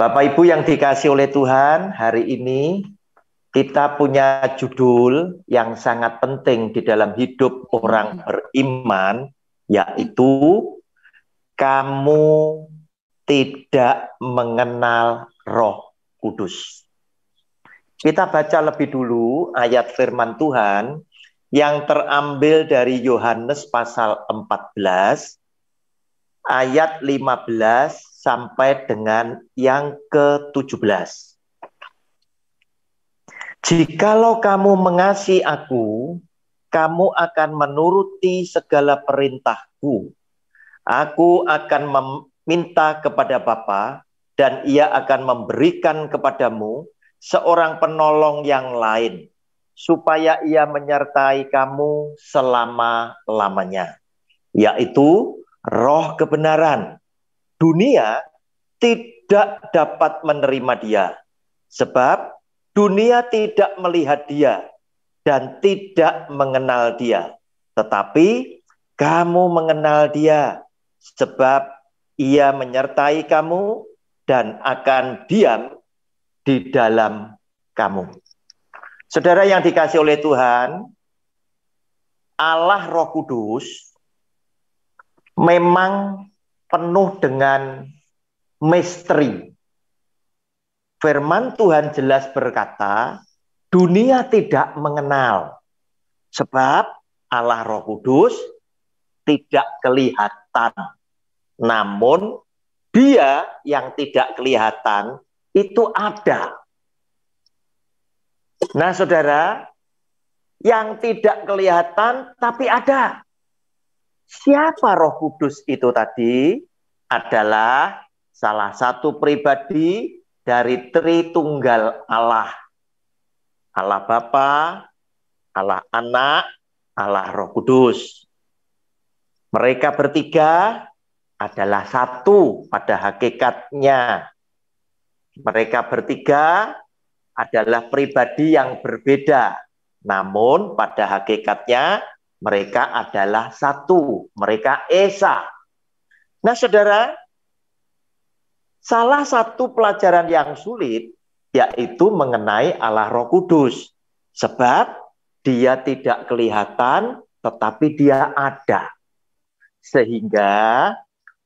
Bapak Ibu yang dikasih oleh Tuhan, hari ini kita punya judul yang sangat penting di dalam hidup orang beriman, yaitu "Kamu Tidak Mengenal Roh Kudus". Kita baca lebih dulu ayat firman Tuhan yang terambil dari Yohanes pasal 14 ayat 15 sampai dengan yang ke-17. Jikalau kamu mengasihi aku, kamu akan menuruti segala perintahku. Aku akan meminta kepada Bapa dan ia akan memberikan kepadamu seorang penolong yang lain supaya ia menyertai kamu selama-lamanya yaitu roh kebenaran dunia tidak dapat menerima dia. Sebab dunia tidak melihat dia dan tidak mengenal dia. Tetapi kamu mengenal dia sebab ia menyertai kamu dan akan diam di dalam kamu. Saudara yang dikasih oleh Tuhan, Allah Roh Kudus memang penuh dengan misteri. Firman Tuhan jelas berkata, dunia tidak mengenal. Sebab Allah Roh Kudus tidak kelihatan. Namun dia yang tidak kelihatan itu ada. Nah, Saudara, yang tidak kelihatan tapi ada. Siapa Roh Kudus itu tadi? Adalah salah satu pribadi dari Tritunggal Allah. Allah Bapa, Allah Anak, Allah Roh Kudus. Mereka bertiga adalah satu pada hakikatnya. Mereka bertiga adalah pribadi yang berbeda, namun pada hakikatnya mereka adalah satu, mereka esa. Nah, Saudara, salah satu pelajaran yang sulit yaitu mengenai Allah Roh Kudus. Sebab dia tidak kelihatan tetapi dia ada. Sehingga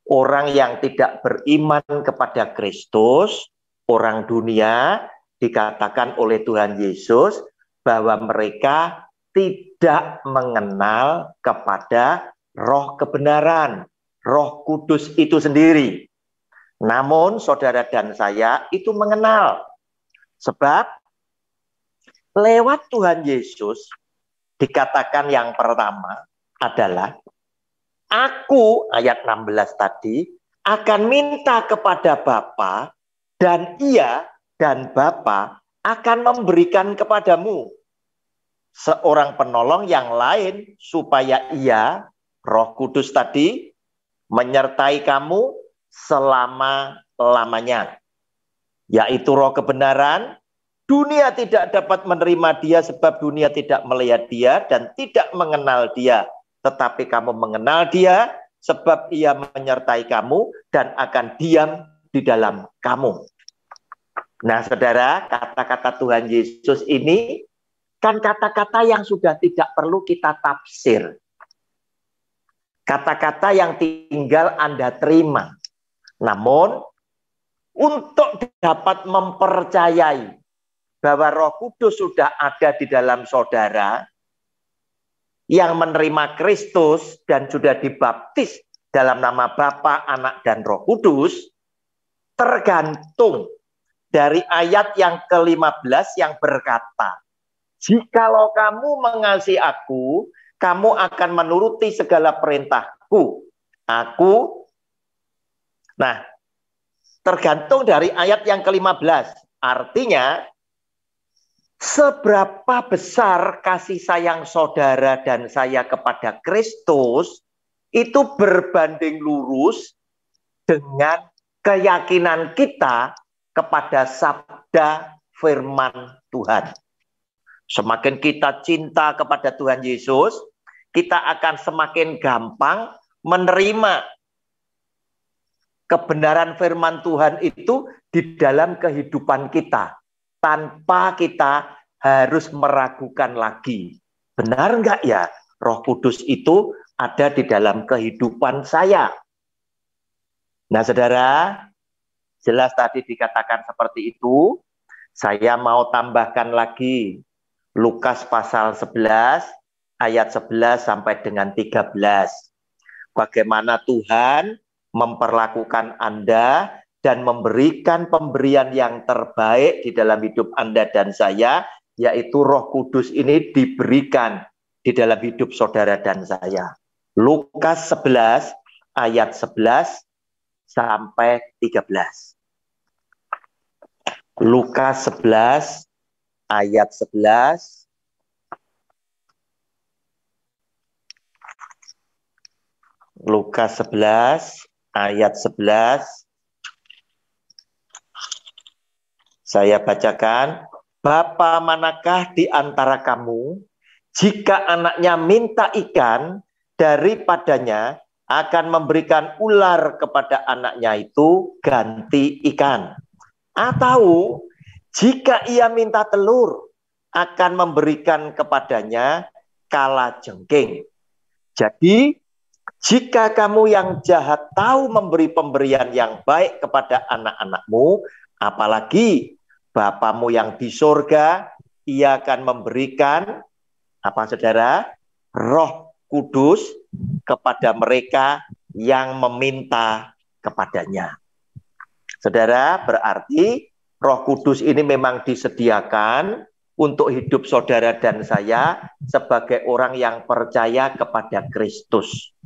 orang yang tidak beriman kepada Kristus, orang dunia dikatakan oleh Tuhan Yesus bahwa mereka tidak tidak mengenal kepada roh kebenaran, roh kudus itu sendiri. Namun saudara dan saya itu mengenal. Sebab lewat Tuhan Yesus dikatakan yang pertama adalah aku ayat 16 tadi akan minta kepada Bapa dan ia dan Bapa akan memberikan kepadamu seorang penolong yang lain supaya ia Roh Kudus tadi menyertai kamu selama-lamanya yaitu roh kebenaran dunia tidak dapat menerima dia sebab dunia tidak melihat dia dan tidak mengenal dia tetapi kamu mengenal dia sebab ia menyertai kamu dan akan diam di dalam kamu nah saudara kata-kata Tuhan Yesus ini Kan kata-kata yang sudah tidak perlu kita tafsir. Kata-kata yang tinggal Anda terima. Namun, untuk dapat mempercayai bahwa roh kudus sudah ada di dalam saudara, yang menerima Kristus dan sudah dibaptis dalam nama Bapa, Anak, dan Roh Kudus, tergantung dari ayat yang ke-15 yang berkata, Jikalau kamu mengasihi aku, kamu akan menuruti segala perintahku. Aku. Nah, tergantung dari ayat yang ke-15. Artinya, seberapa besar kasih sayang saudara dan saya kepada Kristus itu berbanding lurus dengan keyakinan kita kepada sabda firman Tuhan. Semakin kita cinta kepada Tuhan Yesus, kita akan semakin gampang menerima kebenaran firman Tuhan itu di dalam kehidupan kita tanpa kita harus meragukan lagi. Benar enggak ya? Roh Kudus itu ada di dalam kehidupan saya. Nah, Saudara, jelas tadi dikatakan seperti itu. Saya mau tambahkan lagi Lukas pasal 11 ayat 11 sampai dengan 13. Bagaimana Tuhan memperlakukan Anda dan memberikan pemberian yang terbaik di dalam hidup Anda dan saya, yaitu Roh Kudus ini diberikan di dalam hidup saudara dan saya. Lukas 11 ayat 11 sampai 13. Lukas 11 ayat 11 Lukas 11 ayat 11 Saya bacakan Bapa manakah di antara kamu jika anaknya minta ikan daripadanya akan memberikan ular kepada anaknya itu ganti ikan atau jika ia minta telur, akan memberikan kepadanya kala jengking. Jadi, jika kamu yang jahat tahu memberi pemberian yang baik kepada anak-anakmu, apalagi Bapamu yang di sorga, ia akan memberikan, apa saudara, roh kudus kepada mereka yang meminta kepadanya. Saudara, berarti Roh Kudus ini memang disediakan untuk hidup saudara dan saya sebagai orang yang percaya kepada Kristus.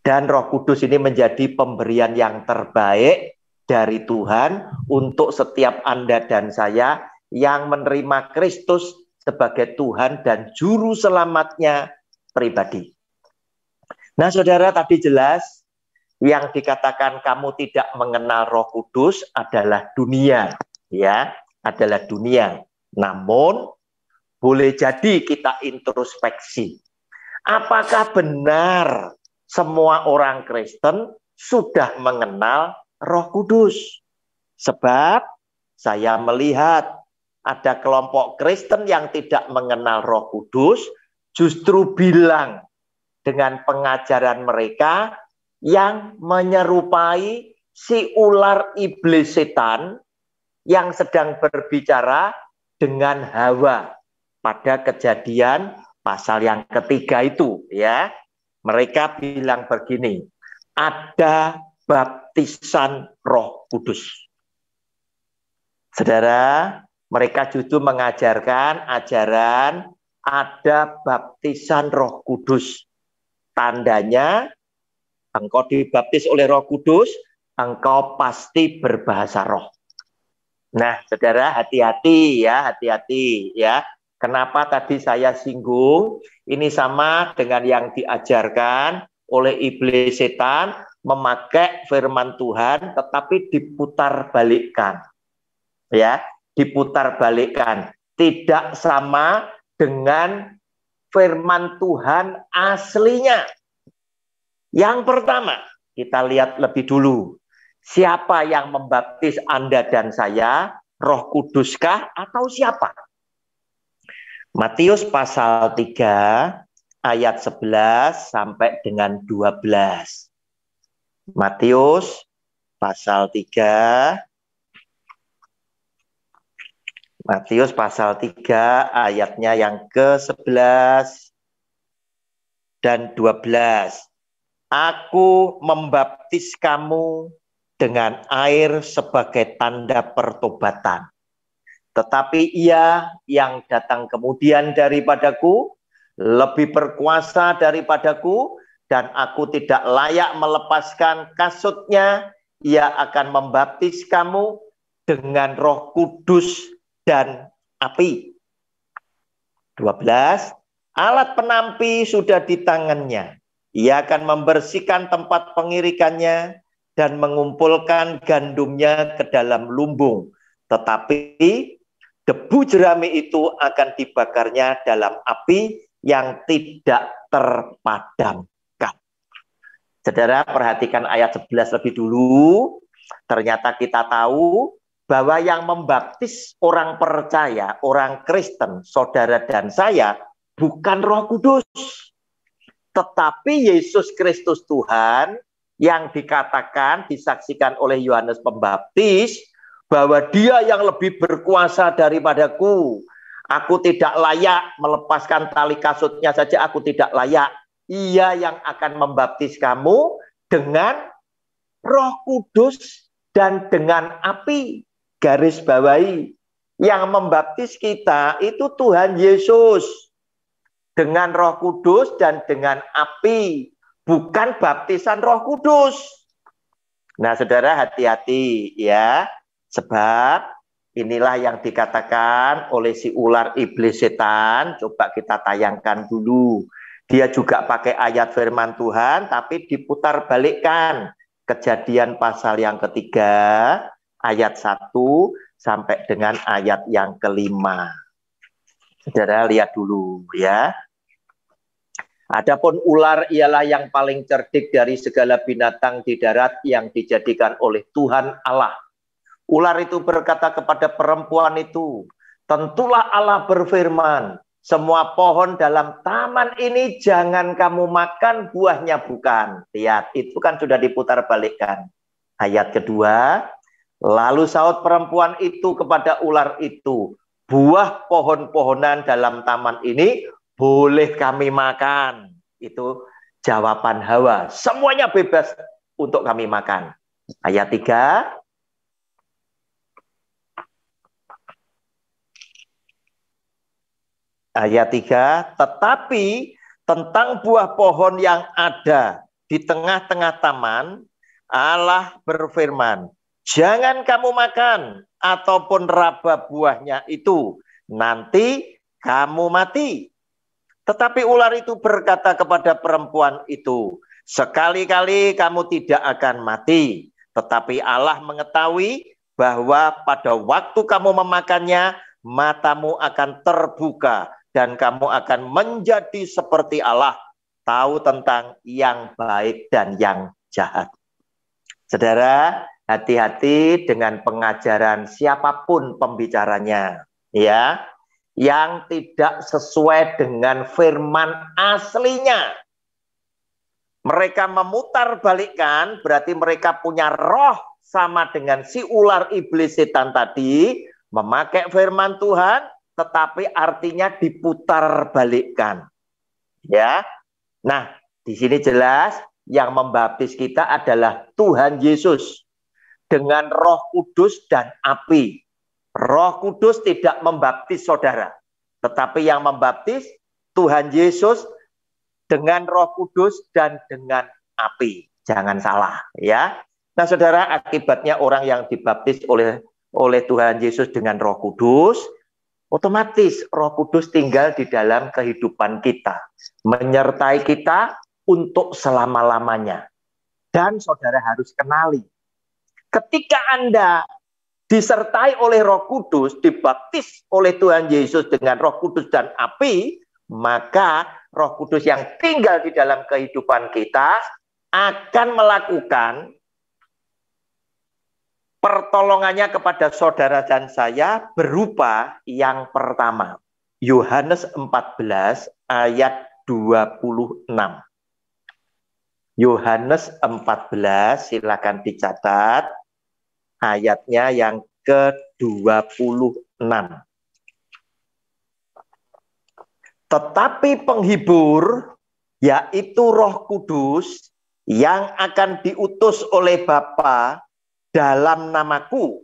Dan Roh Kudus ini menjadi pemberian yang terbaik dari Tuhan untuk setiap Anda dan saya yang menerima Kristus sebagai Tuhan dan juru selamatnya pribadi. Nah, Saudara tadi jelas yang dikatakan kamu tidak mengenal Roh Kudus adalah dunia, ya, adalah dunia. Namun boleh jadi kita introspeksi. Apakah benar semua orang Kristen sudah mengenal Roh Kudus? Sebab saya melihat ada kelompok Kristen yang tidak mengenal Roh Kudus justru bilang dengan pengajaran mereka yang menyerupai si ular iblis setan yang sedang berbicara dengan Hawa pada kejadian pasal yang ketiga itu ya. Mereka bilang begini, ada baptisan Roh Kudus. Saudara, mereka justru mengajarkan ajaran ada baptisan Roh Kudus. Tandanya engkau dibaptis oleh Roh Kudus, engkau pasti berbahasa roh. Nah, Saudara hati-hati ya, hati-hati ya. Kenapa tadi saya singgung? Ini sama dengan yang diajarkan oleh iblis setan memakai firman Tuhan tetapi diputar balikkan. Ya, diputar balikkan. Tidak sama dengan firman Tuhan aslinya. Yang pertama, kita lihat lebih dulu. Siapa yang membaptis Anda dan saya? Roh Kuduskah atau siapa? Matius pasal 3 ayat 11 sampai dengan 12. Matius pasal 3 Matius pasal 3 ayatnya yang ke-11 dan 12. Aku membaptis kamu dengan air sebagai tanda pertobatan. Tetapi ia yang datang kemudian daripadaku lebih berkuasa daripadaku dan aku tidak layak melepaskan kasutnya. Ia akan membaptis kamu dengan roh kudus dan api. 12. Alat penampi sudah di tangannya ia akan membersihkan tempat pengirikannya dan mengumpulkan gandumnya ke dalam lumbung. Tetapi debu jerami itu akan dibakarnya dalam api yang tidak terpadamkan. Saudara, perhatikan ayat 11 lebih dulu. Ternyata kita tahu bahwa yang membaptis orang percaya, orang Kristen, saudara dan saya, bukan roh kudus tetapi Yesus Kristus Tuhan yang dikatakan disaksikan oleh Yohanes Pembaptis bahwa dia yang lebih berkuasa daripadaku. Aku tidak layak melepaskan tali kasutnya saja aku tidak layak. Ia yang akan membaptis kamu dengan Roh Kudus dan dengan api. Garis bawahi yang membaptis kita itu Tuhan Yesus dengan Roh Kudus dan dengan api, bukan baptisan Roh Kudus. Nah, Saudara hati-hati ya, sebab inilah yang dikatakan oleh si ular iblis setan, coba kita tayangkan dulu. Dia juga pakai ayat firman Tuhan tapi diputar balikkan. Kejadian pasal yang ketiga ayat 1 sampai dengan ayat yang kelima. Saudara lihat dulu ya. Adapun ular ialah yang paling cerdik dari segala binatang di darat yang dijadikan oleh Tuhan Allah. Ular itu berkata kepada perempuan itu, "Tentulah Allah berfirman, semua pohon dalam taman ini jangan kamu makan buahnya bukan." Lihat, itu kan sudah diputar balikkan. Ayat kedua, lalu saut perempuan itu kepada ular itu, "Buah pohon-pohonan dalam taman ini boleh kami makan. Itu jawaban Hawa. Semuanya bebas untuk kami makan. Ayat 3. Ayat 3, tetapi tentang buah pohon yang ada di tengah-tengah taman, Allah berfirman, jangan kamu makan ataupun raba buahnya itu, nanti kamu mati. Tetapi ular itu berkata kepada perempuan itu, sekali-kali kamu tidak akan mati. Tetapi Allah mengetahui bahwa pada waktu kamu memakannya, matamu akan terbuka dan kamu akan menjadi seperti Allah, tahu tentang yang baik dan yang jahat. Saudara, hati-hati dengan pengajaran siapapun pembicaranya, ya yang tidak sesuai dengan firman aslinya. Mereka memutar balikkan, berarti mereka punya roh sama dengan si ular iblis setan tadi, memakai firman Tuhan, tetapi artinya diputar balikkan. Ya, Nah, di sini jelas yang membaptis kita adalah Tuhan Yesus dengan Roh Kudus dan api. Roh Kudus tidak membaptis saudara, tetapi yang membaptis Tuhan Yesus dengan Roh Kudus dan dengan api. Jangan salah ya. Nah, Saudara, akibatnya orang yang dibaptis oleh oleh Tuhan Yesus dengan Roh Kudus otomatis Roh Kudus tinggal di dalam kehidupan kita, menyertai kita untuk selama-lamanya. Dan Saudara harus kenali ketika Anda disertai oleh Roh Kudus, dibaptis oleh Tuhan Yesus dengan Roh Kudus dan api, maka Roh Kudus yang tinggal di dalam kehidupan kita akan melakukan pertolongannya kepada saudara dan saya berupa yang pertama. Yohanes 14 ayat 26. Yohanes 14 silakan dicatat ayatnya yang ke-26. Tetapi penghibur yaitu Roh Kudus yang akan diutus oleh Bapa dalam namaku.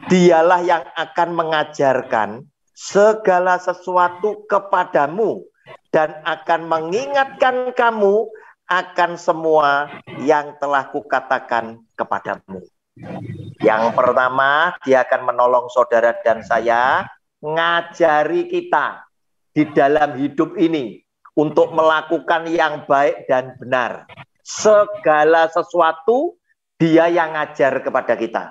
Dialah yang akan mengajarkan segala sesuatu kepadamu dan akan mengingatkan kamu akan semua yang telah kukatakan kepadamu. Yang pertama, dia akan menolong saudara dan saya ngajari kita di dalam hidup ini untuk melakukan yang baik dan benar. Segala sesuatu dia yang ngajar kepada kita.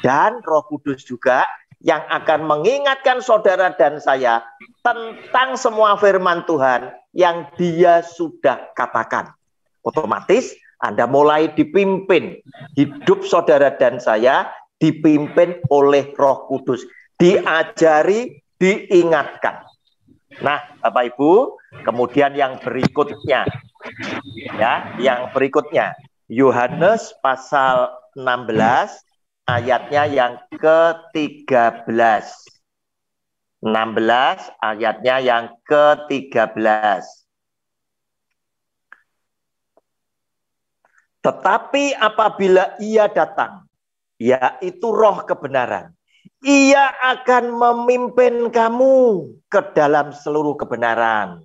Dan Roh Kudus juga yang akan mengingatkan saudara dan saya tentang semua firman Tuhan yang dia sudah katakan. Otomatis anda mulai dipimpin. Hidup saudara dan saya dipimpin oleh Roh Kudus, diajari, diingatkan. Nah, Bapak Ibu, kemudian yang berikutnya ya, yang berikutnya Yohanes pasal 16 ayatnya yang ke-13. 16 ayatnya yang ke-13. Tetapi apabila ia datang, yaitu roh kebenaran, ia akan memimpin kamu ke dalam seluruh kebenaran.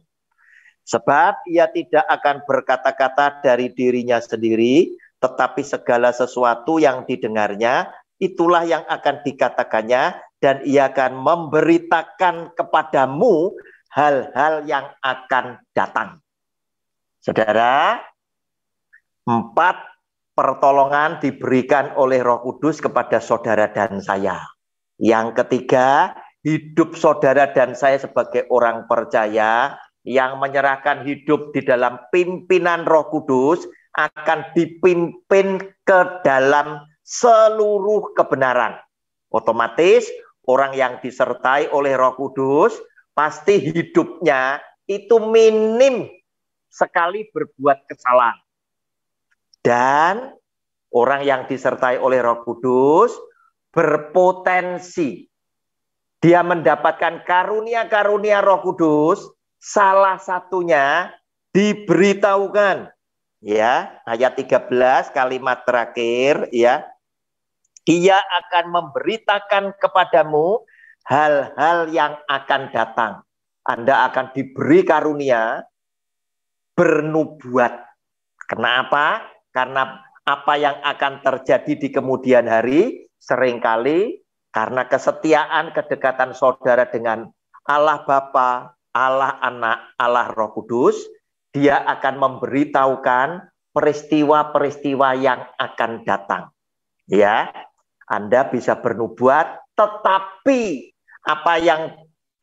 Sebab ia tidak akan berkata-kata dari dirinya sendiri, tetapi segala sesuatu yang didengarnya, itulah yang akan dikatakannya, dan ia akan memberitakan kepadamu hal-hal yang akan datang. Saudara, Empat, pertolongan diberikan oleh Roh Kudus kepada saudara dan saya. Yang ketiga, hidup saudara dan saya sebagai orang percaya yang menyerahkan hidup di dalam pimpinan Roh Kudus akan dipimpin ke dalam seluruh kebenaran. Otomatis orang yang disertai oleh Roh Kudus pasti hidupnya itu minim sekali berbuat kesalahan. Dan orang yang disertai oleh Roh Kudus berpotensi dia mendapatkan karunia-karunia Roh Kudus, salah satunya diberitahukan. Ya, ayat 13 kalimat terakhir ya. Ia akan memberitakan kepadamu hal-hal yang akan datang. Anda akan diberi karunia bernubuat. Kenapa? Karena apa yang akan terjadi di kemudian hari seringkali karena kesetiaan kedekatan saudara dengan Allah Bapa, Allah Anak, Allah Roh Kudus, dia akan memberitahukan peristiwa-peristiwa yang akan datang. Ya, Anda bisa bernubuat, tetapi apa yang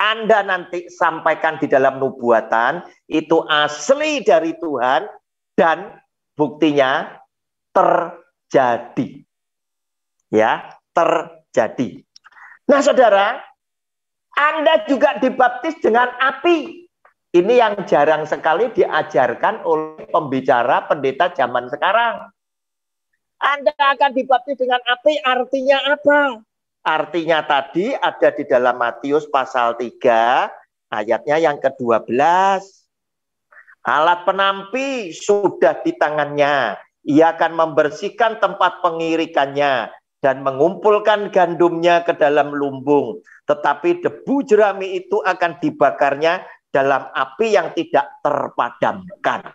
Anda nanti sampaikan di dalam nubuatan itu asli dari Tuhan dan buktinya terjadi. Ya, terjadi. Nah, Saudara, Anda juga dibaptis dengan api. Ini yang jarang sekali diajarkan oleh pembicara pendeta zaman sekarang. Anda akan dibaptis dengan api artinya apa? Artinya tadi ada di dalam Matius pasal 3 ayatnya yang ke-12 Alat penampi sudah di tangannya. Ia akan membersihkan tempat pengirikannya dan mengumpulkan gandumnya ke dalam lumbung. Tetapi debu jerami itu akan dibakarnya dalam api yang tidak terpadamkan.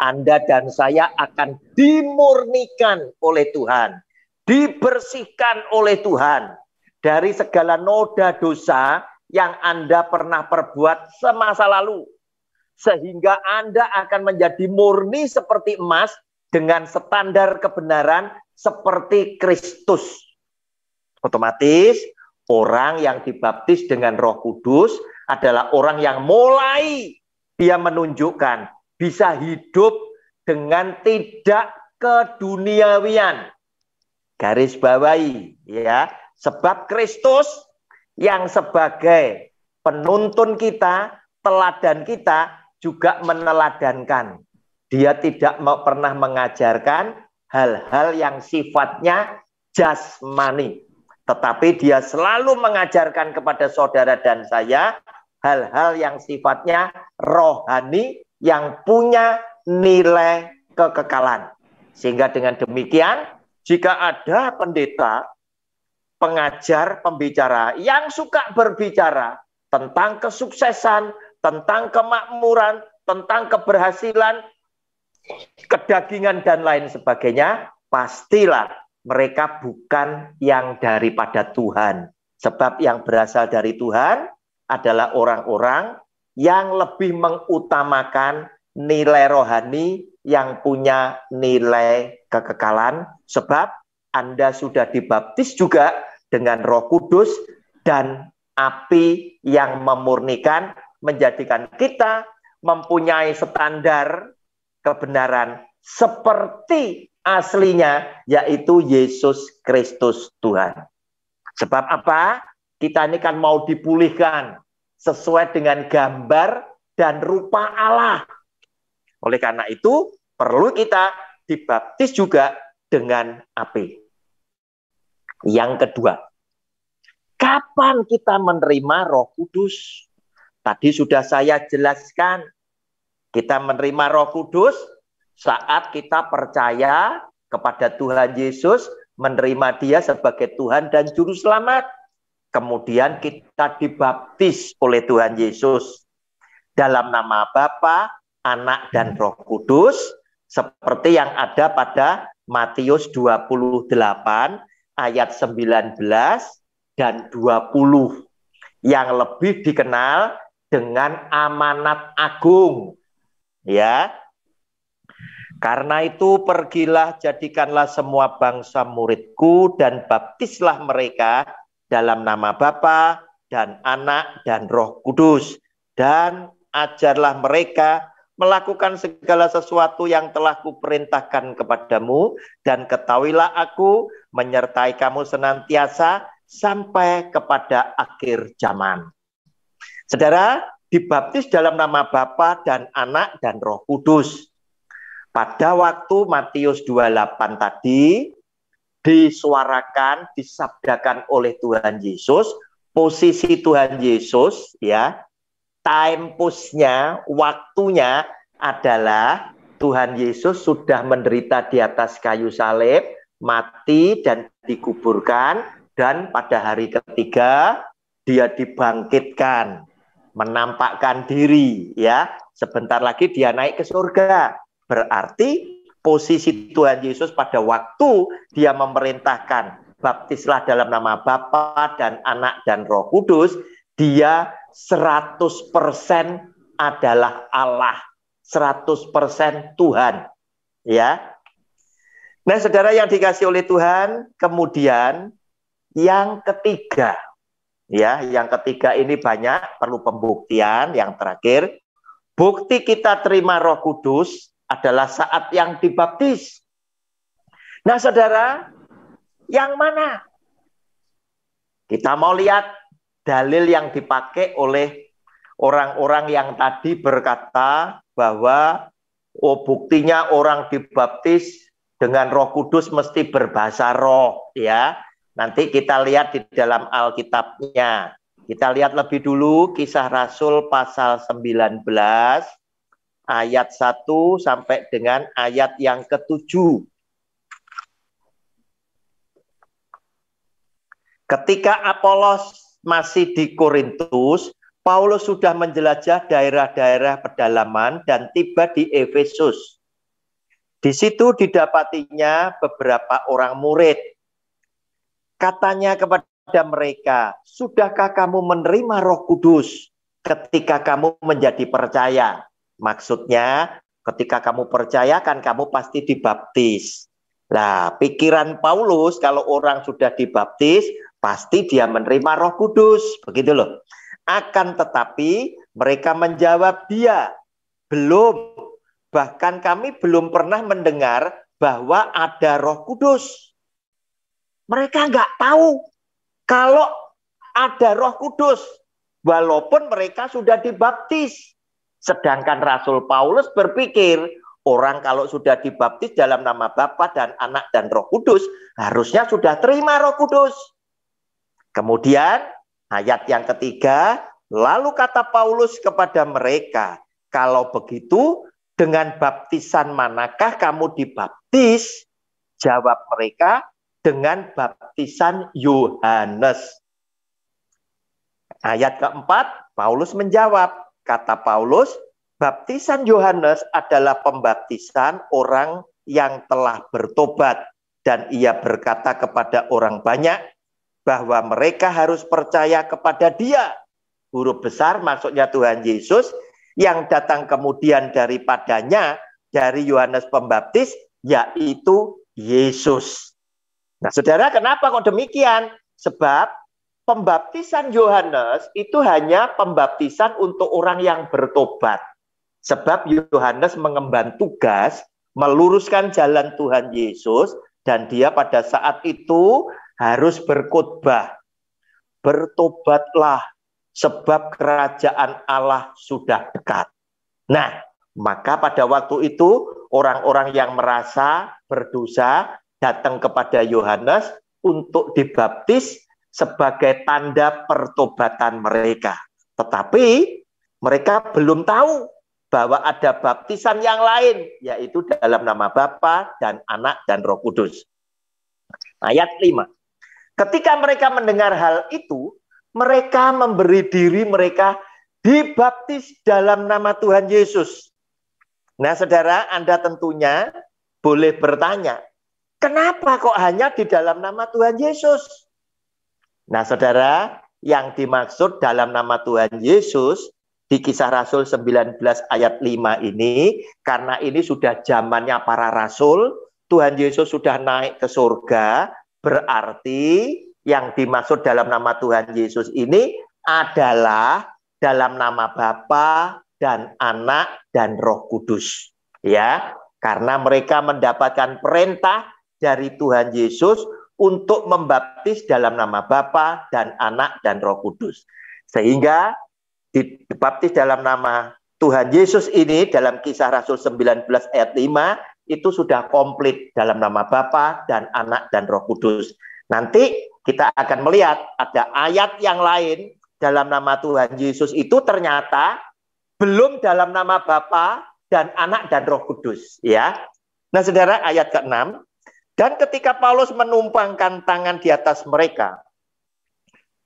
Anda dan saya akan dimurnikan oleh Tuhan, dibersihkan oleh Tuhan dari segala noda dosa yang Anda pernah perbuat semasa lalu sehingga Anda akan menjadi murni seperti emas dengan standar kebenaran seperti Kristus. Otomatis orang yang dibaptis dengan Roh Kudus adalah orang yang mulai dia menunjukkan bisa hidup dengan tidak keduniawian. Garis bawahi ya, sebab Kristus yang sebagai penuntun kita, teladan kita juga meneladankan. Dia tidak mau pernah mengajarkan hal-hal yang sifatnya jasmani, tetapi dia selalu mengajarkan kepada saudara dan saya hal-hal yang sifatnya rohani yang punya nilai kekekalan. Sehingga dengan demikian, jika ada pendeta, pengajar, pembicara yang suka berbicara tentang kesuksesan, tentang kemakmuran, tentang keberhasilan, kedagingan dan lain sebagainya, pastilah mereka bukan yang daripada Tuhan. Sebab yang berasal dari Tuhan adalah orang-orang yang lebih mengutamakan nilai rohani yang punya nilai kekekalan sebab Anda sudah dibaptis juga dengan Roh Kudus dan api yang memurnikan menjadikan kita mempunyai standar kebenaran seperti aslinya yaitu Yesus Kristus Tuhan. Sebab apa? Kita ini kan mau dipulihkan sesuai dengan gambar dan rupa Allah. Oleh karena itu, perlu kita dibaptis juga dengan api. Yang kedua, kapan kita menerima Roh Kudus? Tadi sudah saya jelaskan, kita menerima Roh Kudus saat kita percaya kepada Tuhan Yesus, menerima Dia sebagai Tuhan dan Juru Selamat. Kemudian kita dibaptis oleh Tuhan Yesus dalam nama Bapa, Anak dan Roh Kudus, seperti yang ada pada Matius 28 ayat 19 dan 20 yang lebih dikenal dengan amanat agung. Ya. Karena itu pergilah jadikanlah semua bangsa muridku dan baptislah mereka dalam nama Bapa dan Anak dan Roh Kudus dan ajarlah mereka melakukan segala sesuatu yang telah kuperintahkan kepadamu dan ketahuilah aku menyertai kamu senantiasa sampai kepada akhir zaman. Saudara, dibaptis dalam nama Bapa dan Anak dan Roh Kudus. Pada waktu Matius 28 tadi disuarakan, disabdakan oleh Tuhan Yesus, posisi Tuhan Yesus ya, time waktunya adalah Tuhan Yesus sudah menderita di atas kayu salib, mati dan dikuburkan dan pada hari ketiga dia dibangkitkan, menampakkan diri ya. Sebentar lagi dia naik ke surga. Berarti posisi Tuhan Yesus pada waktu dia memerintahkan baptislah dalam nama Bapa dan Anak dan Roh Kudus, dia 100% adalah Allah, 100% Tuhan. Ya. Nah, Saudara yang dikasih oleh Tuhan, kemudian yang ketiga, Ya, yang ketiga ini banyak perlu pembuktian. Yang terakhir, bukti kita terima Roh Kudus adalah saat yang dibaptis. Nah, Saudara, yang mana? Kita mau lihat dalil yang dipakai oleh orang-orang yang tadi berkata bahwa oh buktinya orang dibaptis dengan Roh Kudus mesti berbahasa roh, ya. Nanti kita lihat di dalam Alkitabnya. Kita lihat lebih dulu kisah Rasul pasal 19 ayat 1 sampai dengan ayat yang ketujuh. Ketika Apolos masih di Korintus, Paulus sudah menjelajah daerah-daerah pedalaman dan tiba di Efesus. Di situ didapatinya beberapa orang murid Katanya kepada mereka, "Sudahkah kamu menerima Roh Kudus ketika kamu menjadi percaya?" Maksudnya, ketika kamu percaya kan kamu pasti dibaptis. Nah, pikiran Paulus kalau orang sudah dibaptis, pasti dia menerima Roh Kudus, begitu loh. Akan tetapi mereka menjawab dia, "Belum. Bahkan kami belum pernah mendengar bahwa ada Roh Kudus." Mereka nggak tahu kalau ada Roh Kudus, walaupun mereka sudah dibaptis. Sedangkan Rasul Paulus berpikir, orang kalau sudah dibaptis dalam nama Bapa dan Anak dan Roh Kudus, harusnya sudah terima Roh Kudus. Kemudian ayat yang ketiga, lalu kata Paulus kepada mereka, kalau begitu dengan baptisan manakah kamu dibaptis? Jawab mereka, dengan baptisan Yohanes. Ayat keempat, Paulus menjawab, kata Paulus, baptisan Yohanes adalah pembaptisan orang yang telah bertobat dan ia berkata kepada orang banyak bahwa mereka harus percaya kepada dia. Huruf besar maksudnya Tuhan Yesus yang datang kemudian daripadanya dari Yohanes Pembaptis yaitu Yesus. Nah, saudara, kenapa kok demikian? Sebab pembaptisan Yohanes itu hanya pembaptisan untuk orang yang bertobat. Sebab Yohanes mengemban tugas meluruskan jalan Tuhan Yesus dan dia pada saat itu harus berkhotbah. Bertobatlah sebab kerajaan Allah sudah dekat. Nah, maka pada waktu itu orang-orang yang merasa berdosa datang kepada Yohanes untuk dibaptis sebagai tanda pertobatan mereka. Tetapi mereka belum tahu bahwa ada baptisan yang lain, yaitu dalam nama Bapa dan Anak dan Roh Kudus. Ayat 5. Ketika mereka mendengar hal itu, mereka memberi diri mereka dibaptis dalam nama Tuhan Yesus. Nah, saudara, Anda tentunya boleh bertanya, Kenapa kok hanya di dalam nama Tuhan Yesus? Nah, saudara, yang dimaksud dalam nama Tuhan Yesus di kisah Rasul 19 ayat 5 ini, karena ini sudah zamannya para rasul, Tuhan Yesus sudah naik ke surga, berarti yang dimaksud dalam nama Tuhan Yesus ini adalah dalam nama Bapa dan Anak dan Roh Kudus. Ya, karena mereka mendapatkan perintah dari Tuhan Yesus untuk membaptis dalam nama Bapa dan Anak dan Roh Kudus. Sehingga dibaptis dalam nama Tuhan Yesus ini dalam kisah Rasul 19 ayat 5 itu sudah komplit dalam nama Bapa dan Anak dan Roh Kudus. Nanti kita akan melihat ada ayat yang lain dalam nama Tuhan Yesus itu ternyata belum dalam nama Bapa dan Anak dan Roh Kudus ya. Nah, Saudara ayat ke-6 dan ketika Paulus menumpangkan tangan di atas mereka,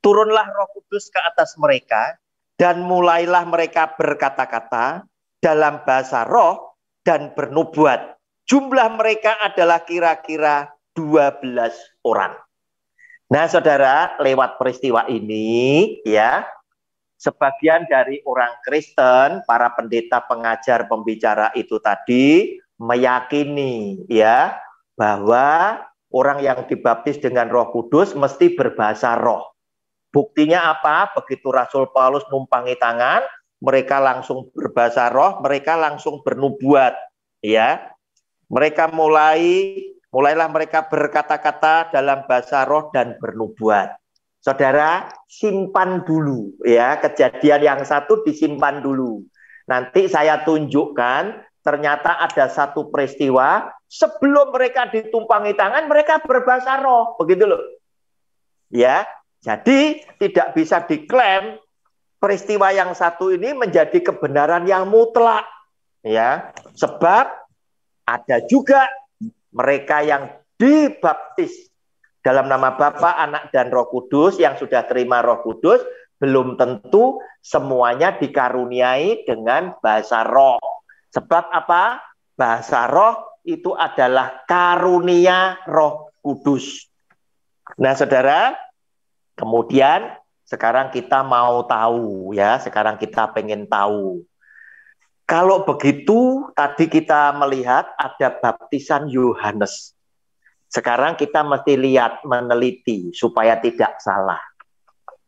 turunlah Roh Kudus ke atas mereka dan mulailah mereka berkata-kata dalam bahasa roh dan bernubuat. Jumlah mereka adalah kira-kira 12 orang. Nah, Saudara, lewat peristiwa ini ya, sebagian dari orang Kristen, para pendeta pengajar pembicara itu tadi meyakini ya bahwa orang yang dibaptis dengan Roh Kudus mesti berbahasa roh. Buktinya apa? Begitu Rasul Paulus numpangi tangan, mereka langsung berbahasa roh, mereka langsung bernubuat, ya. Mereka mulai mulailah mereka berkata-kata dalam bahasa roh dan bernubuat. Saudara, simpan dulu ya, kejadian yang satu disimpan dulu. Nanti saya tunjukkan ternyata ada satu peristiwa sebelum mereka ditumpangi tangan, mereka berbahasa roh. Begitu loh. Ya, jadi tidak bisa diklaim peristiwa yang satu ini menjadi kebenaran yang mutlak. Ya, sebab ada juga mereka yang dibaptis dalam nama Bapa, Anak dan Roh Kudus yang sudah terima Roh Kudus belum tentu semuanya dikaruniai dengan bahasa roh. Sebab apa? Bahasa roh itu adalah karunia Roh Kudus. Nah, Saudara, kemudian sekarang kita mau tahu ya, sekarang kita pengen tahu. Kalau begitu tadi kita melihat ada baptisan Yohanes. Sekarang kita mesti lihat meneliti supaya tidak salah.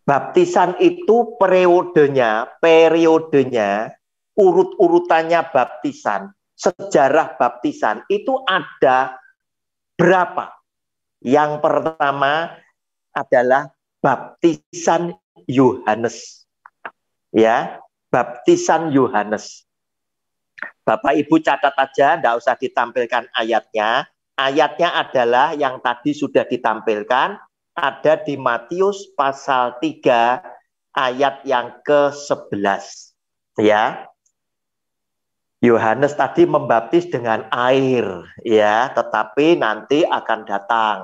Baptisan itu periodenya, periodenya, urut-urutannya baptisan sejarah baptisan itu ada berapa? Yang pertama adalah baptisan Yohanes. Ya, baptisan Yohanes. Bapak Ibu catat aja, tidak usah ditampilkan ayatnya. Ayatnya adalah yang tadi sudah ditampilkan, ada di Matius pasal 3 ayat yang ke-11. Ya, Yohanes tadi membaptis dengan air, ya, tetapi nanti akan datang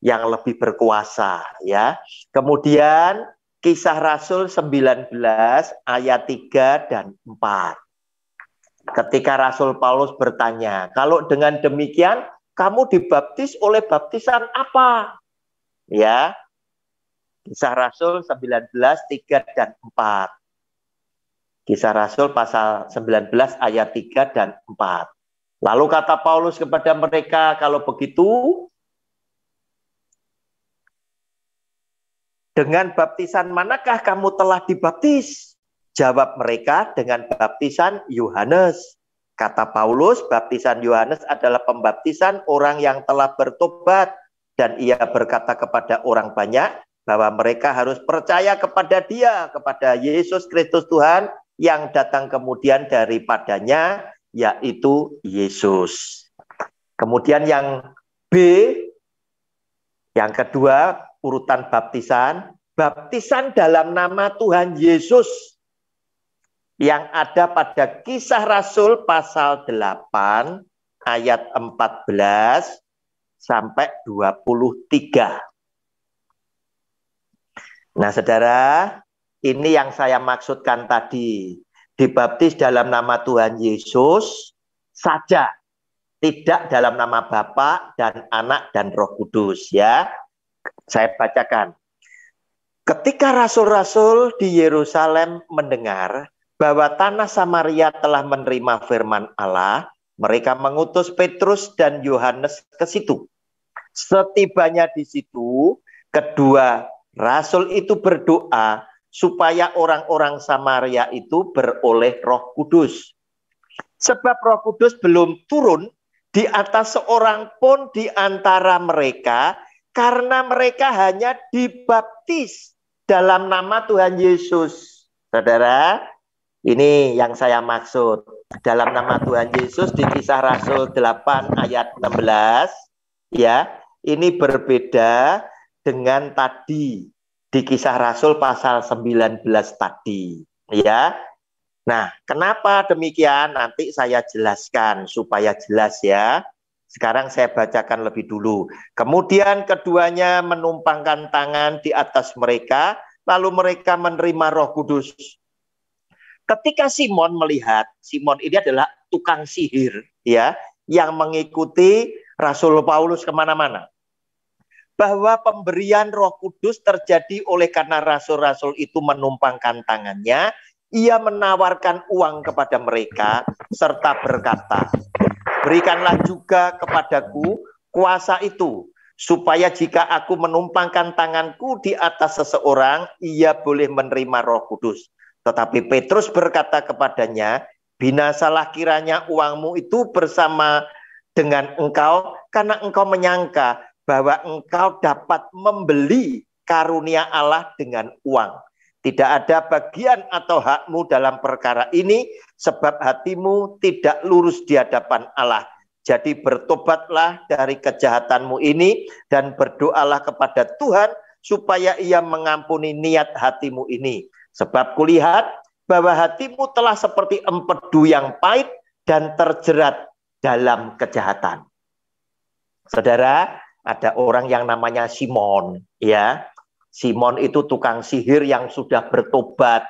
yang lebih berkuasa, ya. Kemudian Kisah Rasul 19 ayat 3 dan 4. Ketika Rasul Paulus bertanya, "Kalau dengan demikian kamu dibaptis oleh baptisan apa?" Ya. Kisah Rasul 19 3 dan 4. Kisah Rasul pasal 19 ayat 3 dan 4. Lalu kata Paulus kepada mereka, kalau begitu dengan baptisan manakah kamu telah dibaptis? Jawab mereka dengan baptisan Yohanes. Kata Paulus, baptisan Yohanes adalah pembaptisan orang yang telah bertobat dan ia berkata kepada orang banyak bahwa mereka harus percaya kepada dia, kepada Yesus Kristus Tuhan yang datang kemudian daripadanya yaitu Yesus. Kemudian yang B yang kedua urutan baptisan, baptisan dalam nama Tuhan Yesus yang ada pada kisah Rasul pasal 8 ayat 14 sampai 23. Nah, Saudara, ini yang saya maksudkan tadi. Dibaptis dalam nama Tuhan Yesus saja, tidak dalam nama Bapa dan Anak dan Roh Kudus ya. Saya bacakan. Ketika rasul-rasul di Yerusalem mendengar bahwa tanah Samaria telah menerima firman Allah, mereka mengutus Petrus dan Yohanes ke situ. Setibanya di situ, kedua rasul itu berdoa supaya orang-orang Samaria itu beroleh Roh Kudus. Sebab Roh Kudus belum turun di atas seorang pun di antara mereka karena mereka hanya dibaptis dalam nama Tuhan Yesus. Saudara, ini yang saya maksud. Dalam nama Tuhan Yesus di kisah Rasul 8 ayat 16. Ya, ini berbeda dengan tadi di kisah Rasul pasal 19 tadi ya. Nah, kenapa demikian? Nanti saya jelaskan supaya jelas ya. Sekarang saya bacakan lebih dulu. Kemudian keduanya menumpangkan tangan di atas mereka, lalu mereka menerima Roh Kudus. Ketika Simon melihat, Simon ini adalah tukang sihir ya, yang mengikuti Rasul Paulus kemana-mana bahwa pemberian Roh Kudus terjadi oleh karena rasul-rasul itu menumpangkan tangannya, ia menawarkan uang kepada mereka serta berkata, "Berikanlah juga kepadaku kuasa itu, supaya jika aku menumpangkan tanganku di atas seseorang, ia boleh menerima Roh Kudus." Tetapi Petrus berkata kepadanya, "Binasalah kiranya uangmu itu bersama dengan engkau karena engkau menyangka bahwa engkau dapat membeli karunia Allah dengan uang. Tidak ada bagian atau hakmu dalam perkara ini, sebab hatimu tidak lurus di hadapan Allah. Jadi bertobatlah dari kejahatanmu ini dan berdoalah kepada Tuhan supaya ia mengampuni niat hatimu ini. Sebab kulihat bahwa hatimu telah seperti empedu yang pahit dan terjerat dalam kejahatan. Saudara, ada orang yang namanya Simon, ya. Simon itu tukang sihir yang sudah bertobat.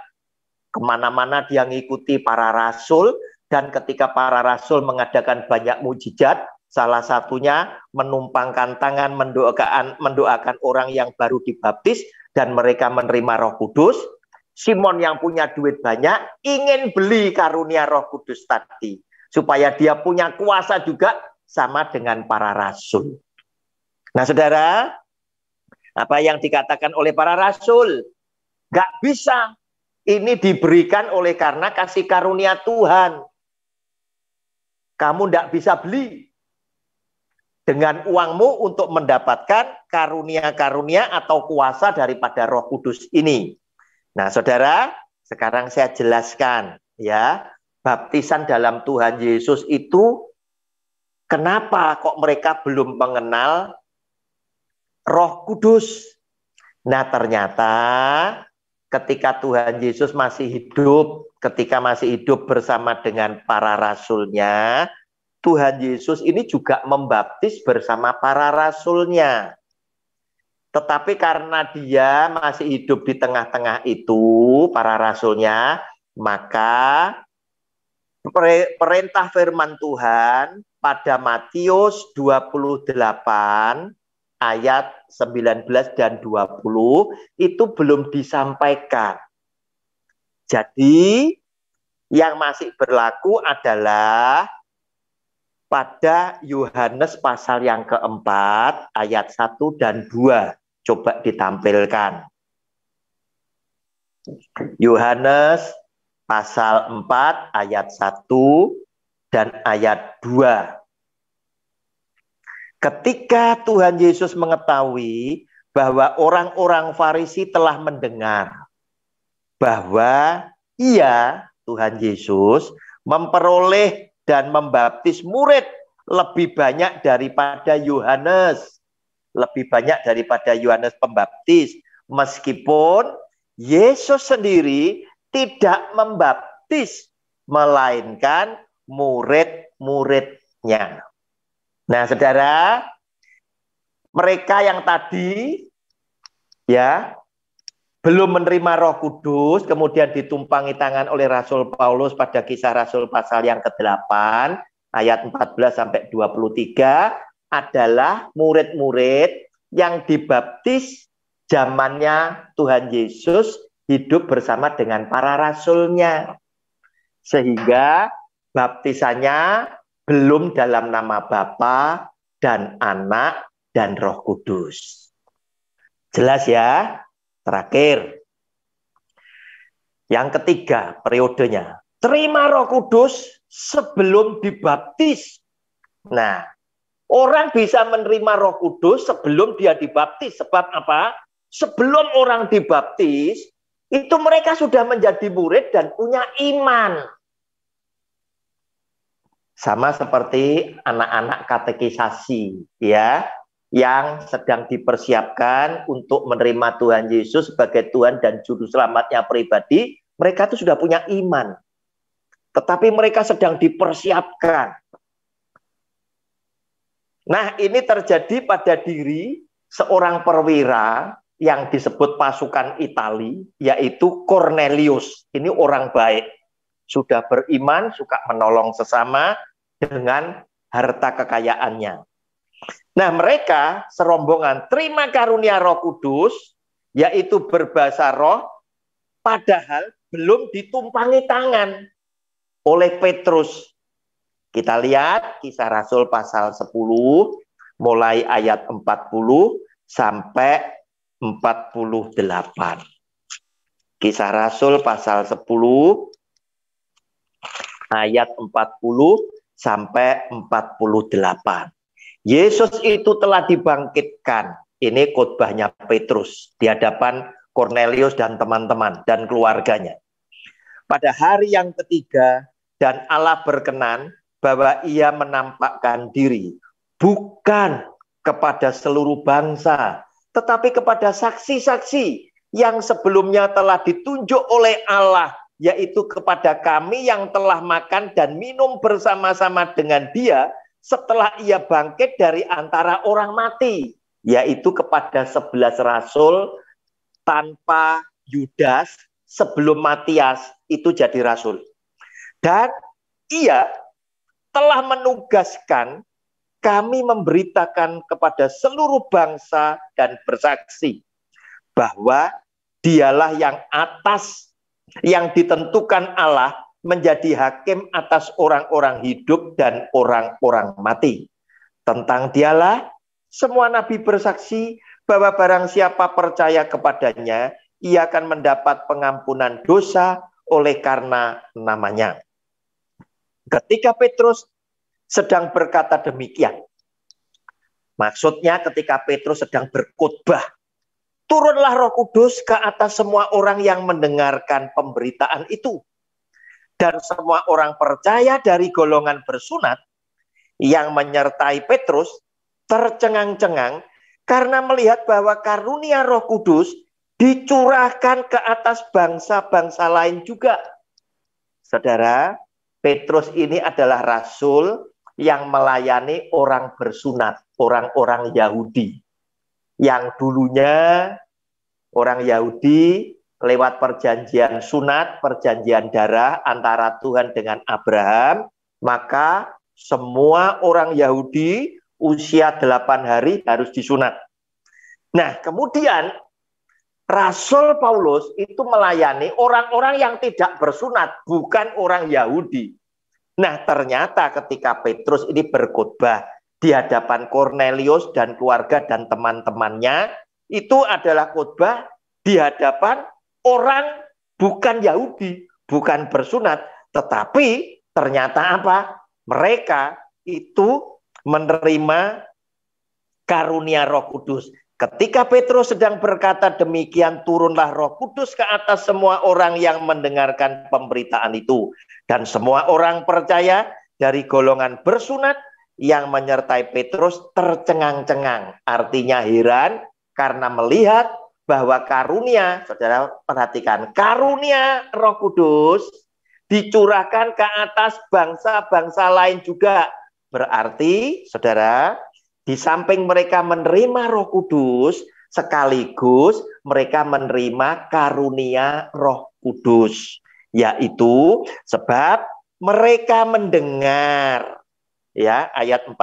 Kemana-mana dia mengikuti para rasul, dan ketika para rasul mengadakan banyak mujizat, salah satunya menumpangkan tangan mendoakan, mendoakan orang yang baru dibaptis, dan mereka menerima roh kudus. Simon yang punya duit banyak ingin beli karunia roh kudus tadi. Supaya dia punya kuasa juga sama dengan para rasul. Nah, saudara, apa yang dikatakan oleh para rasul gak bisa. Ini diberikan oleh karena kasih karunia Tuhan. Kamu gak bisa beli dengan uangmu untuk mendapatkan karunia-karunia atau kuasa daripada Roh Kudus ini. Nah, saudara, sekarang saya jelaskan ya, baptisan dalam Tuhan Yesus itu kenapa kok mereka belum mengenal Roh Kudus. Nah, ternyata ketika Tuhan Yesus masih hidup, ketika masih hidup bersama dengan para rasulnya, Tuhan Yesus ini juga membaptis bersama para rasulnya. Tetapi karena dia masih hidup di tengah-tengah itu, para rasulnya, maka perintah firman Tuhan pada Matius 28 ayat 19 dan 20 itu belum disampaikan. Jadi yang masih berlaku adalah pada Yohanes pasal yang keempat ayat 1 dan 2. Coba ditampilkan. Yohanes pasal 4 ayat 1 dan ayat 2. Ketika Tuhan Yesus mengetahui bahwa orang-orang Farisi telah mendengar bahwa ia Tuhan Yesus memperoleh dan membaptis murid lebih banyak daripada Yohanes, lebih banyak daripada Yohanes Pembaptis, meskipun Yesus sendiri tidak membaptis melainkan murid-muridnya. Nah, saudara, mereka yang tadi ya belum menerima Roh Kudus, kemudian ditumpangi tangan oleh Rasul Paulus pada kisah Rasul pasal yang ke-8 ayat 14 sampai 23 adalah murid-murid yang dibaptis zamannya Tuhan Yesus hidup bersama dengan para rasulnya. Sehingga baptisannya belum dalam nama Bapa dan Anak dan Roh Kudus. Jelas ya? Terakhir. Yang ketiga, periodenya. Terima Roh Kudus sebelum dibaptis. Nah, orang bisa menerima Roh Kudus sebelum dia dibaptis. Sebab apa? Sebelum orang dibaptis, itu mereka sudah menjadi murid dan punya iman sama seperti anak-anak katekisasi ya yang sedang dipersiapkan untuk menerima Tuhan Yesus sebagai Tuhan dan juru selamatnya pribadi, mereka itu sudah punya iman. Tetapi mereka sedang dipersiapkan. Nah, ini terjadi pada diri seorang perwira yang disebut pasukan Itali, yaitu Cornelius. Ini orang baik, sudah beriman, suka menolong sesama, dengan harta kekayaannya. Nah, mereka serombongan terima karunia Roh Kudus, yaitu berbahasa roh, padahal belum ditumpangi tangan oleh Petrus. Kita lihat kisah Rasul pasal 10 mulai ayat 40 sampai 48. Kisah Rasul pasal 10 ayat 40 sampai 48. Yesus itu telah dibangkitkan. Ini khotbahnya Petrus di hadapan Cornelius dan teman-teman dan keluarganya. Pada hari yang ketiga dan Allah berkenan bahwa ia menampakkan diri bukan kepada seluruh bangsa tetapi kepada saksi-saksi yang sebelumnya telah ditunjuk oleh Allah yaitu kepada kami yang telah makan dan minum bersama-sama dengan dia setelah ia bangkit dari antara orang mati, yaitu kepada sebelas rasul tanpa Yudas sebelum Matias itu jadi rasul. Dan ia telah menugaskan kami memberitakan kepada seluruh bangsa dan bersaksi bahwa dialah yang atas yang ditentukan Allah menjadi hakim atas orang-orang hidup dan orang-orang mati. Tentang dialah semua nabi bersaksi bahwa barang siapa percaya kepadanya, ia akan mendapat pengampunan dosa oleh karena namanya. Ketika Petrus sedang berkata demikian, maksudnya ketika Petrus sedang berkutbah. Turunlah Roh Kudus ke atas semua orang yang mendengarkan pemberitaan itu, dan semua orang percaya dari golongan bersunat yang menyertai Petrus tercengang-cengang karena melihat bahwa karunia Roh Kudus dicurahkan ke atas bangsa-bangsa lain juga. Saudara, Petrus ini adalah rasul yang melayani orang bersunat, orang-orang Yahudi yang dulunya orang Yahudi lewat perjanjian sunat, perjanjian darah antara Tuhan dengan Abraham, maka semua orang Yahudi usia delapan hari harus disunat. Nah, kemudian Rasul Paulus itu melayani orang-orang yang tidak bersunat, bukan orang Yahudi. Nah, ternyata ketika Petrus ini berkhotbah di hadapan Cornelius dan keluarga dan teman-temannya, itu adalah khotbah di hadapan orang bukan Yahudi, bukan bersunat, tetapi ternyata apa? Mereka itu menerima karunia Roh Kudus. Ketika Petrus sedang berkata demikian, turunlah Roh Kudus ke atas semua orang yang mendengarkan pemberitaan itu, dan semua orang percaya dari golongan bersunat yang menyertai Petrus tercengang-cengang, artinya heran karena melihat bahwa karunia, saudara perhatikan, karunia Roh Kudus dicurahkan ke atas bangsa-bangsa lain juga. Berarti, saudara, di samping mereka menerima Roh Kudus, sekaligus mereka menerima karunia Roh Kudus, yaitu sebab mereka mendengar. Ya, ayat 46,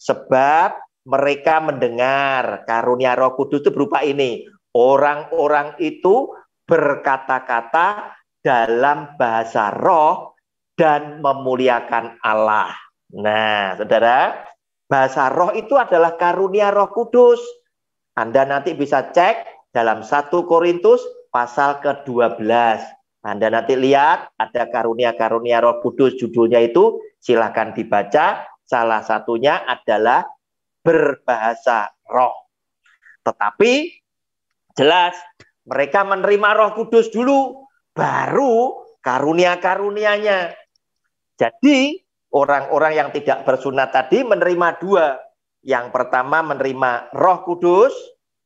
sebab mereka mendengar karunia Roh Kudus itu berupa ini. Orang-orang itu berkata-kata dalam bahasa roh dan memuliakan Allah. Nah, Saudara, bahasa roh itu adalah karunia Roh Kudus. Anda nanti bisa cek dalam 1 Korintus pasal ke-12. Anda nanti lihat ada karunia-karunia Roh Kudus judulnya itu silahkan dibaca. Salah satunya adalah berbahasa roh. Tetapi jelas mereka menerima Roh Kudus dulu baru karunia-karunianya. Jadi orang-orang yang tidak bersunat tadi menerima dua. Yang pertama menerima Roh Kudus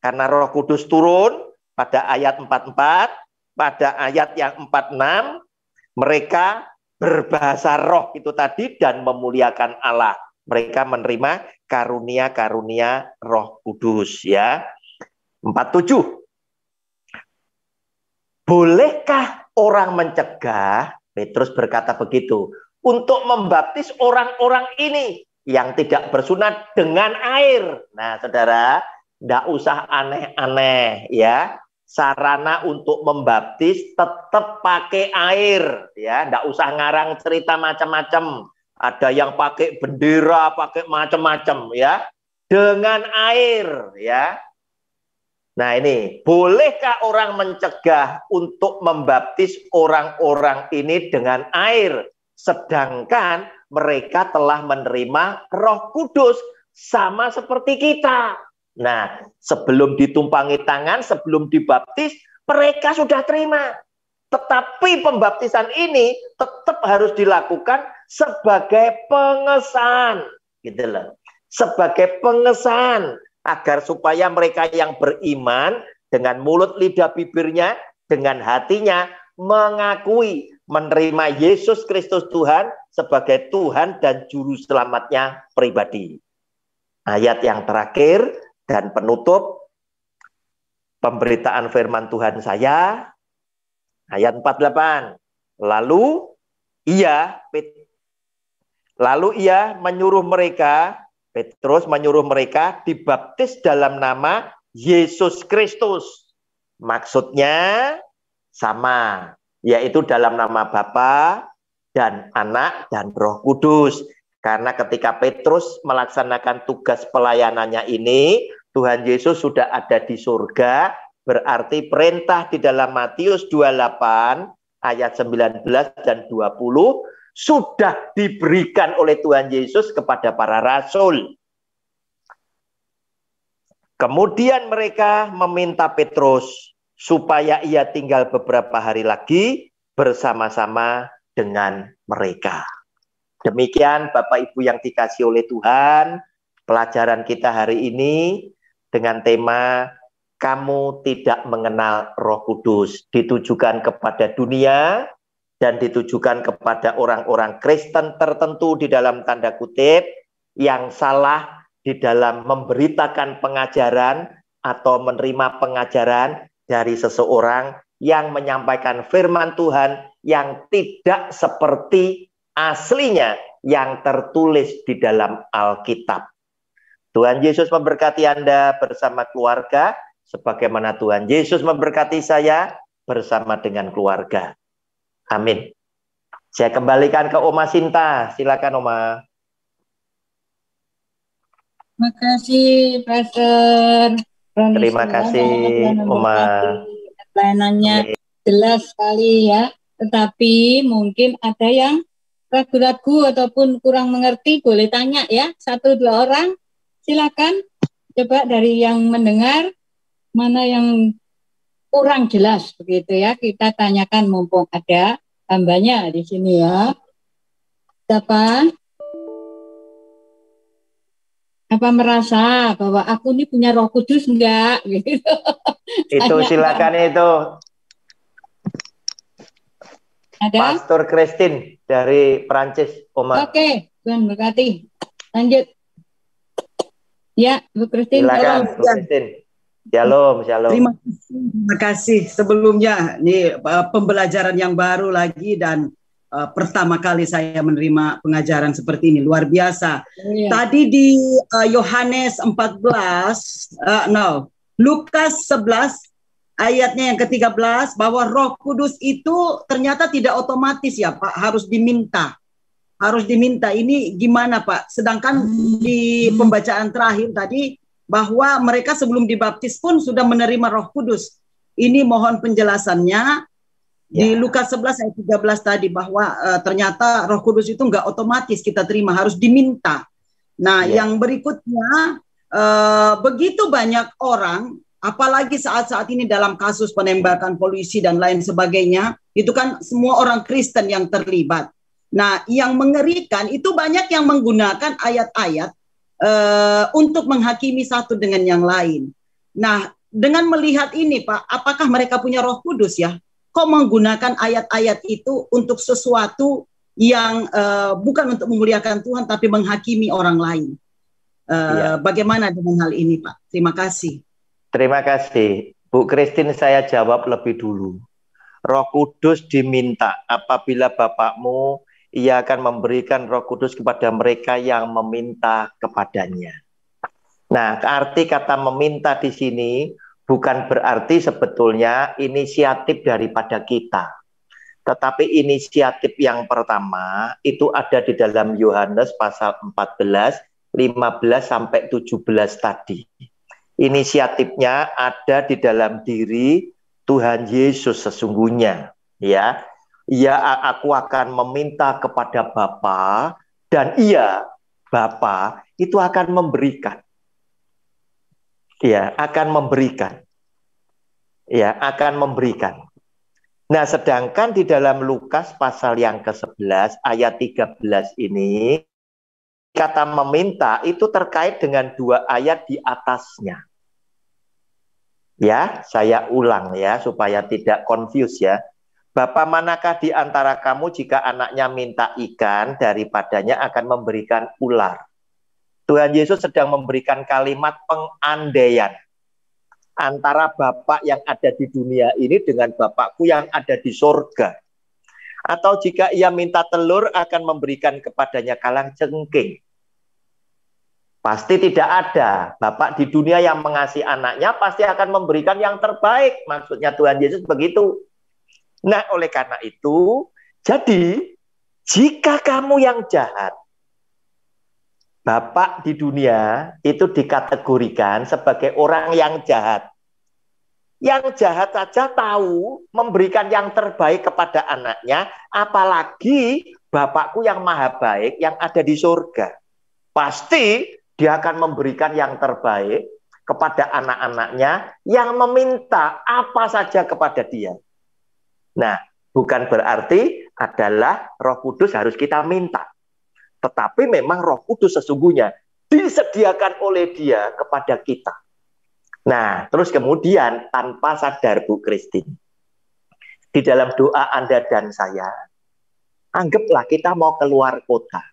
karena Roh Kudus turun pada ayat 44, pada ayat yang 46 mereka berbahasa roh itu tadi dan memuliakan Allah mereka menerima karunia-karunia Roh Kudus ya. 47. Bolehkah orang mencegah? Petrus berkata begitu, untuk membaptis orang-orang ini yang tidak bersunat dengan air. Nah, Saudara, tidak usah aneh-aneh ya. Sarana untuk membaptis tetap pakai air ya, tidak usah ngarang cerita macam-macam ada yang pakai bendera, pakai macam-macam ya, dengan air ya. Nah ini, bolehkah orang mencegah untuk membaptis orang-orang ini dengan air? Sedangkan mereka telah menerima roh kudus sama seperti kita. Nah, sebelum ditumpangi tangan, sebelum dibaptis, mereka sudah terima. Tetapi pembaptisan ini tetap harus dilakukan sebagai pengesahan gitu loh sebagai pengesahan agar supaya mereka yang beriman dengan mulut lidah bibirnya dengan hatinya mengakui menerima Yesus Kristus Tuhan sebagai Tuhan dan juru selamatnya pribadi. Ayat yang terakhir dan penutup pemberitaan firman Tuhan saya ayat 48. Lalu ia Lalu ia menyuruh mereka, Petrus menyuruh mereka dibaptis dalam nama Yesus Kristus. Maksudnya sama, yaitu dalam nama Bapa dan Anak dan Roh Kudus. Karena ketika Petrus melaksanakan tugas pelayanannya ini, Tuhan Yesus sudah ada di surga, berarti perintah di dalam Matius 28 ayat 19 dan 20 sudah diberikan oleh Tuhan Yesus kepada para rasul. Kemudian mereka meminta Petrus supaya ia tinggal beberapa hari lagi bersama-sama dengan mereka. Demikian Bapak Ibu yang dikasih oleh Tuhan, pelajaran kita hari ini dengan tema kamu tidak mengenal Roh Kudus ditujukan kepada dunia dan ditujukan kepada orang-orang Kristen tertentu di dalam tanda kutip yang salah di dalam memberitakan pengajaran atau menerima pengajaran dari seseorang yang menyampaikan firman Tuhan yang tidak seperti aslinya yang tertulis di dalam Alkitab. Tuhan Yesus memberkati Anda bersama keluarga, sebagaimana Tuhan Yesus memberkati saya bersama dengan keluarga. Amin. Saya kembalikan ke Oma Sinta. Silakan Oma. Terima kasih, Pastor. Roni Terima kasih, Oma. Pelayanannya jelas sekali ya. Tetapi mungkin ada yang ragu-ragu ataupun kurang mengerti, boleh tanya ya. Satu dua orang, silakan. Coba dari yang mendengar, mana yang kurang jelas begitu ya. Kita tanyakan mumpung ada tambahnya di sini ya. Siapa? Apa merasa bahwa aku ini punya Roh Kudus enggak gitu. Itu Tanya silakan itu. Ada? Pastor Christine dari Perancis Oma. Oke, okay. Tuhan berkati. Lanjut. Ya, Bu Christine. Silakan, Bu Christine. Shalom, shalom. Terima kasih, terima kasih. Sebelumnya ini eh, pembelajaran yang baru lagi dan uh, pertama kali saya menerima pengajaran seperti ini luar biasa. Oh, iya. Tadi di eh, Yohanes uh, 14 uh, no, Lukas 11 ayatnya yang ke-13 bahwa Roh Kudus itu ternyata tidak otomatis ya Pak, harus diminta. Harus diminta. Ini gimana Pak? Sedangkan hmm. di pembacaan terakhir tadi bahwa mereka sebelum dibaptis pun sudah menerima Roh Kudus. Ini mohon penjelasannya ya. di Lukas 11 ayat 13 tadi bahwa uh, ternyata Roh Kudus itu enggak otomatis kita terima, harus diminta. Nah, ya. yang berikutnya uh, begitu banyak orang apalagi saat-saat ini dalam kasus penembakan polisi dan lain sebagainya, itu kan semua orang Kristen yang terlibat. Nah, yang mengerikan itu banyak yang menggunakan ayat-ayat uh, untuk menghakimi satu dengan yang lain. Nah, dengan melihat ini, Pak, apakah mereka punya Roh Kudus ya? Kok menggunakan ayat-ayat itu untuk sesuatu yang uh, bukan untuk memuliakan Tuhan, tapi menghakimi orang lain? Uh, ya. Bagaimana dengan hal ini, Pak? Terima kasih. Terima kasih, Bu Christine. Saya jawab lebih dulu. Roh Kudus diminta apabila bapakmu ia akan memberikan roh kudus kepada mereka yang meminta kepadanya. Nah, arti kata meminta di sini bukan berarti sebetulnya inisiatif daripada kita. Tetapi inisiatif yang pertama itu ada di dalam Yohanes pasal 14, 15 sampai 17 tadi. Inisiatifnya ada di dalam diri Tuhan Yesus sesungguhnya, ya. Ia aku akan meminta kepada Bapa dan ia Bapa itu akan memberikan. Ya, akan memberikan. Ya, akan memberikan. Nah, sedangkan di dalam Lukas pasal yang ke-11 ayat 13 ini kata meminta itu terkait dengan dua ayat di atasnya. Ya, saya ulang ya supaya tidak confuse ya. Bapak manakah di antara kamu jika anaknya minta ikan daripadanya akan memberikan ular? Tuhan Yesus sedang memberikan kalimat pengandaian antara Bapak yang ada di dunia ini dengan Bapakku yang ada di sorga. Atau jika ia minta telur akan memberikan kepadanya kalang cengking. Pasti tidak ada. Bapak di dunia yang mengasihi anaknya pasti akan memberikan yang terbaik. Maksudnya Tuhan Yesus begitu Nah, oleh karena itu, jadi jika kamu yang jahat, Bapak di dunia itu dikategorikan sebagai orang yang jahat. Yang jahat saja tahu memberikan yang terbaik kepada anaknya, apalagi Bapakku yang maha baik yang ada di surga. Pasti dia akan memberikan yang terbaik kepada anak-anaknya yang meminta apa saja kepada dia. Nah, bukan berarti adalah Roh Kudus harus kita minta. Tetapi memang Roh Kudus sesungguhnya disediakan oleh Dia kepada kita. Nah, terus kemudian tanpa sadar Bu Kristin, di dalam doa Anda dan saya, anggaplah kita mau keluar kota.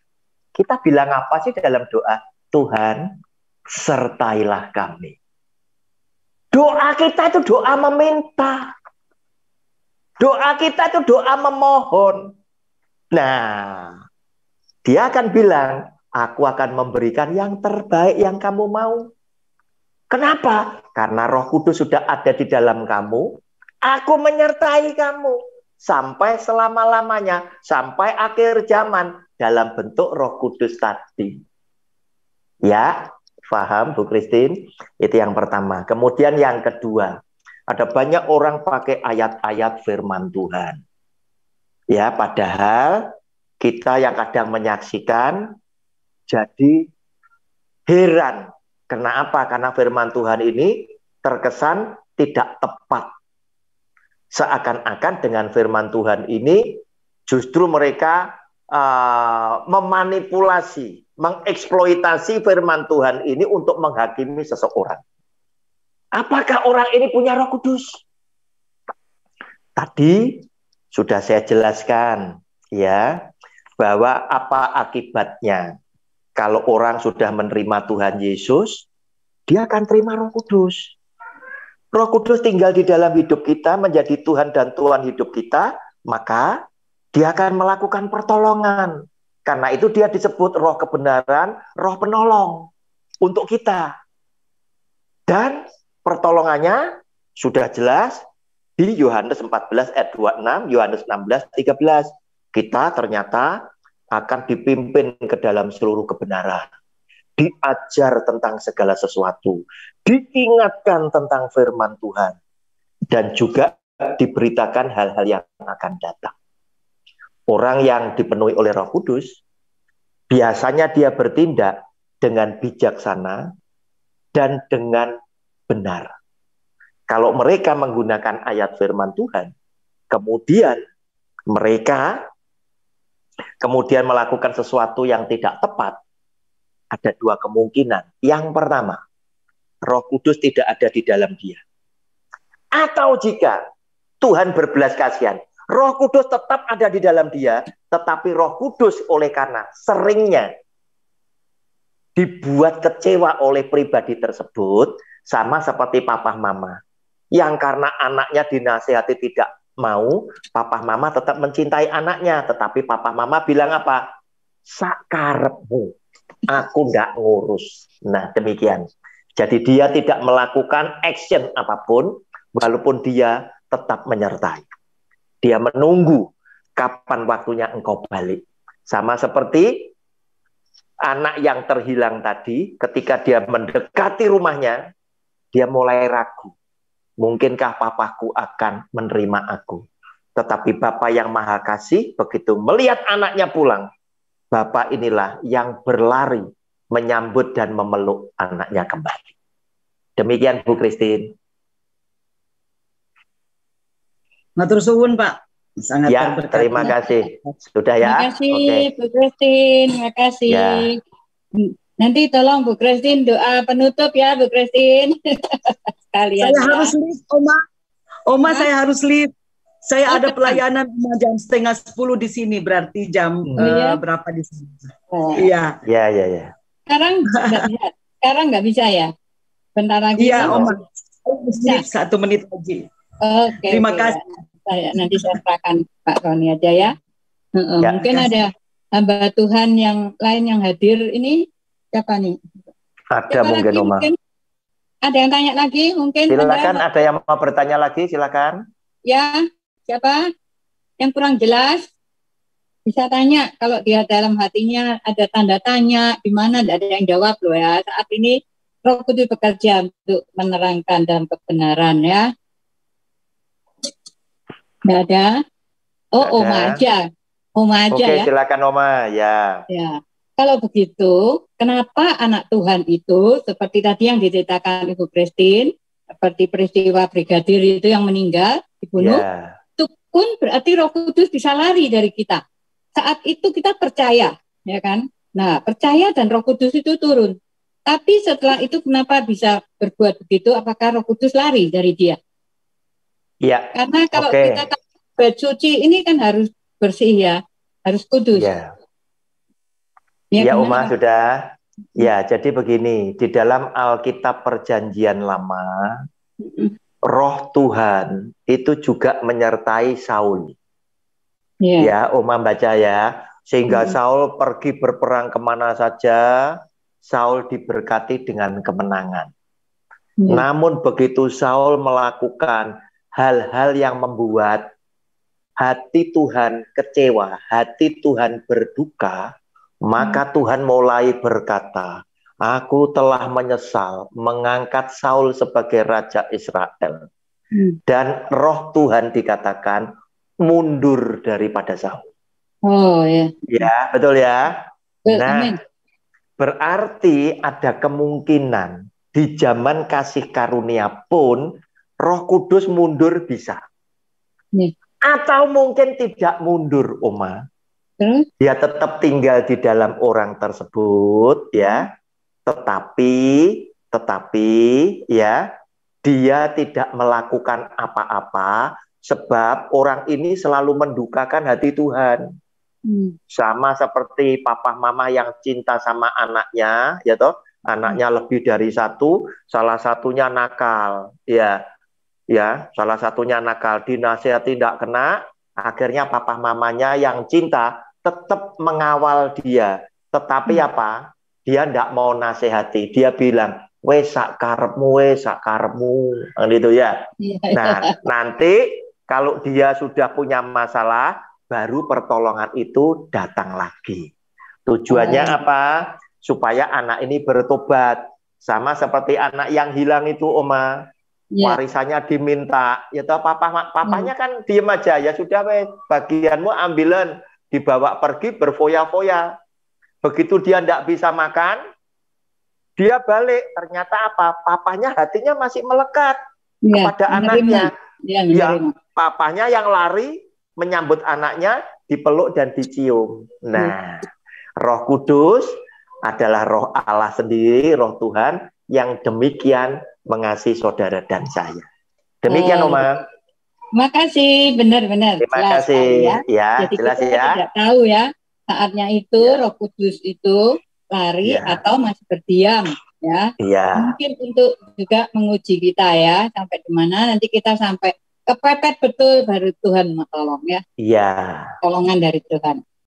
Kita bilang apa sih dalam doa? Tuhan, sertailah kami. Doa kita itu doa meminta. Doa kita itu doa memohon. Nah, dia akan bilang, aku akan memberikan yang terbaik yang kamu mau. Kenapa? Karena roh kudus sudah ada di dalam kamu. Aku menyertai kamu sampai selama-lamanya, sampai akhir zaman dalam bentuk roh kudus tadi. Ya, faham Bu Christine? Itu yang pertama. Kemudian yang kedua, ada banyak orang pakai ayat-ayat firman Tuhan. Ya, padahal kita yang kadang menyaksikan jadi heran. Kenapa? Karena firman Tuhan ini terkesan tidak tepat. Seakan-akan dengan firman Tuhan ini justru mereka uh, memanipulasi, mengeksploitasi firman Tuhan ini untuk menghakimi seseorang. Apakah orang ini punya Roh Kudus? Tadi sudah saya jelaskan ya bahwa apa akibatnya kalau orang sudah menerima Tuhan Yesus, dia akan terima Roh Kudus. Roh Kudus tinggal di dalam hidup kita menjadi Tuhan dan Tuhan hidup kita, maka dia akan melakukan pertolongan. Karena itu dia disebut roh kebenaran, roh penolong untuk kita. Dan pertolongannya sudah jelas di Yohanes 14 ayat 26, Yohanes 16 13. Kita ternyata akan dipimpin ke dalam seluruh kebenaran. Diajar tentang segala sesuatu, diingatkan tentang firman Tuhan dan juga diberitakan hal-hal yang akan datang. Orang yang dipenuhi oleh Roh Kudus biasanya dia bertindak dengan bijaksana dan dengan benar. Kalau mereka menggunakan ayat firman Tuhan, kemudian mereka kemudian melakukan sesuatu yang tidak tepat, ada dua kemungkinan. Yang pertama, Roh Kudus tidak ada di dalam dia. Atau jika Tuhan berbelas kasihan, Roh Kudus tetap ada di dalam dia, tetapi Roh Kudus oleh karena seringnya dibuat kecewa oleh pribadi tersebut, sama seperti papa mama. Yang karena anaknya dinasehati tidak mau, papa mama tetap mencintai anaknya, tetapi papa mama bilang apa? Sakarepmu, aku ndak ngurus. Nah, demikian. Jadi dia tidak melakukan action apapun, walaupun dia tetap menyertai. Dia menunggu kapan waktunya engkau balik. Sama seperti anak yang terhilang tadi, ketika dia mendekati rumahnya, dia mulai ragu. Mungkinkah papaku akan menerima aku? Tetapi Bapak yang Maha Kasih begitu melihat anaknya pulang, Bapak inilah yang berlari menyambut dan memeluk anaknya kembali. Demikian Bu Kristin. Matur suwun Pak. Sangat ya, terima kasih. Sudah ya. Terima kasih okay. Bu Kristin, terima kasih. Ya. Nanti tolong Bu Christine doa penutup ya Bu Christine. Kalian. Saya ya. harus lift Oma. Oma saya harus lift. Saya oh, ada pelayanan jam setengah sepuluh di sini berarti jam hmm. uh, berapa di sini? Oh. Iya. Iya iya iya. Sekarang nggak bisa. Ya? Sekarang nggak bisa ya. Bentar lagi. Iya kan? Oma. Bisa. Ya. Satu menit lagi. Oke. Okay, Terima okay, ya. kasih. Ya. Saya nanti saya serahkan Pak Roni aja ya. ya Mungkin ya. ada hamba Tuhan yang lain yang hadir ini siapa nih Ada siapa mungkin, lagi, ada yang tanya lagi mungkin silakan ada, ada yang mau bertanya lagi silakan ya siapa yang kurang jelas bisa tanya kalau dia dalam hatinya ada tanda tanya di mana tidak ada yang jawab loh ya saat ini Roh Kudus bekerja untuk menerangkan dalam kebenaran ya tidak ada oh Oma aja Oma aja Oke, ya silakan Oma ya ya kalau begitu, kenapa anak Tuhan itu seperti tadi yang diceritakan Ibu Kristin, seperti peristiwa brigadir itu yang meninggal, dibunuh, yeah. itu pun berarti Roh Kudus bisa lari dari kita. Saat itu kita percaya, ya kan? Nah, percaya dan Roh Kudus itu turun. Tapi setelah itu kenapa bisa berbuat begitu? Apakah Roh Kudus lari dari dia? Iya. Yeah. Karena kalau okay. kita baju suci ini kan harus bersih ya, harus kudus. Yeah. Iya, ya, ya Uma sudah. Ya, jadi begini, di dalam Alkitab Perjanjian Lama, roh Tuhan itu juga menyertai Saul. Yeah. Ya, Oma baca ya. Sehingga yeah. Saul pergi berperang kemana saja, Saul diberkati dengan kemenangan. Yeah. Namun begitu Saul melakukan hal-hal yang membuat hati Tuhan kecewa, hati Tuhan berduka, maka hmm. Tuhan mulai berkata, Aku telah menyesal mengangkat Saul sebagai raja Israel. Hmm. Dan roh Tuhan dikatakan mundur daripada Saul. Oh iya. Ya, betul ya. Eh, nah, berarti ada kemungkinan di zaman kasih karunia pun Roh Kudus mundur bisa. Iya. Atau mungkin tidak mundur, Oma. Terus? Hmm? dia ya, tetap tinggal di dalam orang tersebut ya tetapi tetapi ya dia tidak melakukan apa-apa sebab orang ini selalu mendukakan hati Tuhan hmm. sama seperti papa mama yang cinta sama anaknya ya toh anaknya lebih dari satu, salah satunya nakal, ya, ya, salah satunya nakal, dinasihati tidak kena, akhirnya papa mamanya yang cinta tetap mengawal dia. Tetapi hmm. apa? Dia tidak mau nasihati. Dia bilang, wes sakarepmu, wes sakarepmu, kan gitu ya. Iya. Nah, nanti kalau dia sudah punya masalah, baru pertolongan itu datang lagi. Tujuannya hmm. apa? Supaya anak ini bertobat. Sama seperti anak yang hilang itu, Oma. Yeah. Warisannya diminta. Ya toh papa papanya hmm. kan diem aja ya sudah weh, bagianmu ambilan dibawa pergi berfoya-foya. Begitu dia tidak bisa makan, dia balik. Ternyata apa? Papanya hatinya masih melekat iya, iya, ya, kepada menerima. anaknya. Ya, ya, papanya yang lari menyambut anaknya dipeluk dan dicium. Nah, ya. Roh Kudus adalah roh Allah sendiri, roh Tuhan yang demikian mengasihi saudara dan saya. Demikian, oh. Oma. Terima kasih, benar-benar. Terima jelas, kasih. Ya, ya Jadi jelas kita ya. Tidak tahu ya saatnya itu ya. Roh Kudus itu lari ya. atau masih berdiam ya. ya. Mungkin untuk juga menguji kita ya sampai di mana nanti kita sampai kepepet betul baru Tuhan menolong ya. Iya. Tolongan dari Tuhan.